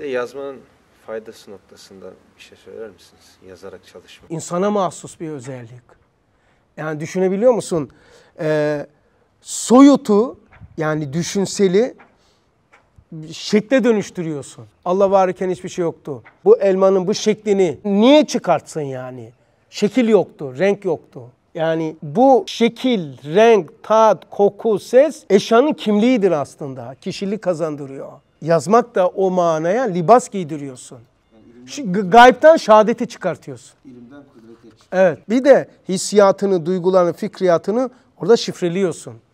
de yazmanın faydası noktasında bir şey söyler misiniz? Yazarak çalışma. İnsana mahsus bir özellik. Yani düşünebiliyor musun? Ee, soyutu yani düşünseli şekle dönüştürüyorsun. Allah varken hiçbir şey yoktu. Bu elmanın bu şeklini niye çıkartsın yani? Şekil yoktu, renk yoktu. Yani bu şekil, renk, tat, koku, ses eşyanın kimliğidir aslında. Kişilik kazandırıyor yazmak da o manaya libas giydiriyorsun. Gayipten Gayb'den şehadeti çıkartıyorsun. İlimden kudrete çıkartıyorsun. Evet. Bir de hissiyatını, duygularını, fikriyatını orada şifreliyorsun.